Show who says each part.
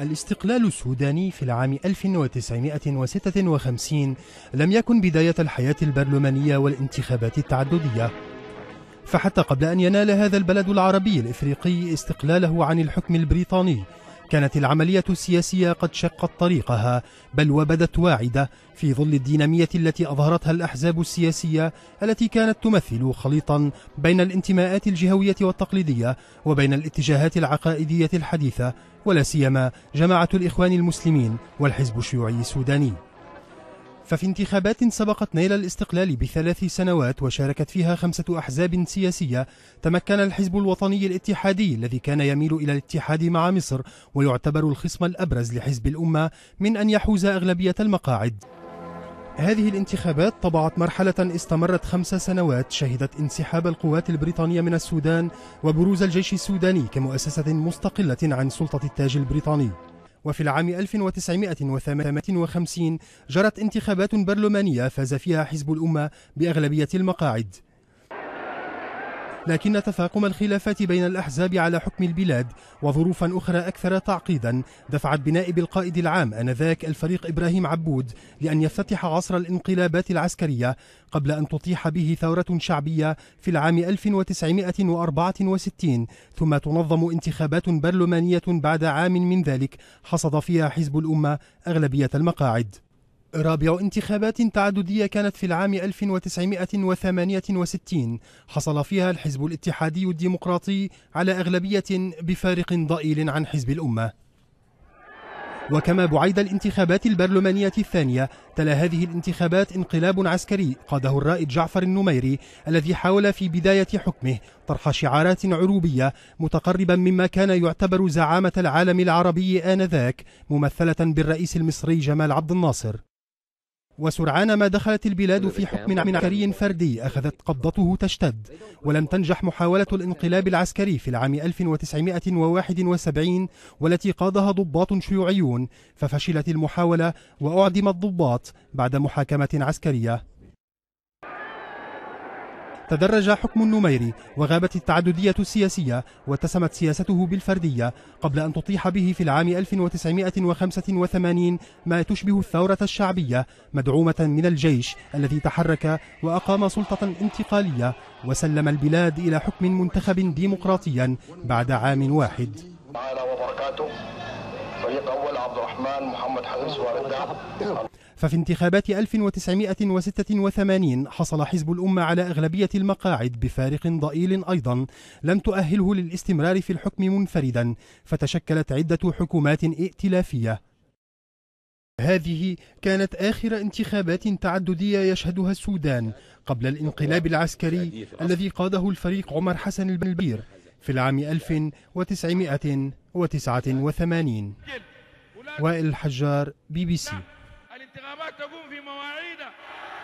Speaker 1: الاستقلال السوداني في العام 1956 لم يكن بداية الحياة البرلمانية والانتخابات التعددية فحتى قبل أن ينال هذا البلد العربي الإفريقي استقلاله عن الحكم البريطاني كانت العملية السياسية قد شقت طريقها بل وبدت واعدة في ظل الدينامية التي أظهرتها الأحزاب السياسية التي كانت تمثل خليطا بين الانتماءات الجهوية والتقليدية وبين الاتجاهات العقائدية الحديثة ولا سيما جماعة الإخوان المسلمين والحزب الشيوعي السوداني ففي انتخابات سبقت نيل الاستقلال بثلاث سنوات وشاركت فيها خمسة أحزاب سياسية تمكن الحزب الوطني الاتحادي الذي كان يميل إلى الاتحاد مع مصر ويعتبر الخصم الأبرز لحزب الأمة من أن يحوز أغلبية المقاعد هذه الانتخابات طبعت مرحلة استمرت خمس سنوات شهدت انسحاب القوات البريطانية من السودان وبروز الجيش السوداني كمؤسسة مستقلة عن سلطة التاج البريطاني وفي العام 1958 جرت انتخابات برلمانية فاز فيها حزب الأمة بأغلبية المقاعد لكن تفاقم الخلافات بين الأحزاب على حكم البلاد وظروفا أخرى أكثر تعقيدا دفعت بنائب القائد العام أنذاك الفريق إبراهيم عبود لأن يفتتح عصر الانقلابات العسكرية قبل أن تطيح به ثورة شعبية في العام 1964 ثم تنظم انتخابات برلمانية بعد عام من ذلك حصد فيها حزب الأمة أغلبية المقاعد رابع انتخابات تعددية كانت في العام 1968 حصل فيها الحزب الاتحادي الديمقراطي على أغلبية بفارق ضئيل عن حزب الأمة وكما بعيد الانتخابات البرلمانية الثانية تلا هذه الانتخابات انقلاب عسكري قاده الرائد جعفر النميري الذي حاول في بداية حكمه طرح شعارات عروبية متقربا مما كان يعتبر زعامة العالم العربي آنذاك ممثلة بالرئيس المصري جمال عبد الناصر وسرعان ما دخلت البلاد في حكم عسكري فردي أخذت قبضته تشتد ولم تنجح محاولة الانقلاب العسكري في العام 1971 والتي قادها ضباط شيوعيون ففشلت المحاولة وأعدم الضباط بعد محاكمة عسكرية تدرج حكم النميري وغابت التعددية السياسية واتسمت سياسته بالفردية قبل أن تطيح به في العام 1985 ما تشبه الثورة الشعبية مدعومة من الجيش الذي تحرك وأقام سلطة انتقالية وسلم البلاد إلى حكم منتخب ديمقراطيا بعد عام واحد فريق أول عبد الرحمن محمد حسن سوار ففي انتخابات 1986 حصل حزب الأمة على أغلبية المقاعد بفارق ضئيل أيضا لم تؤهله للاستمرار في الحكم منفردا فتشكلت عدة حكومات ائتلافية هذه كانت آخر انتخابات تعددية يشهدها السودان قبل الانقلاب العسكري الذي قاده الفريق عمر حسن البلبير في العام 1989 وائل الحجار بي بي سي نعم. الانتخابات تقوم في مواعيدها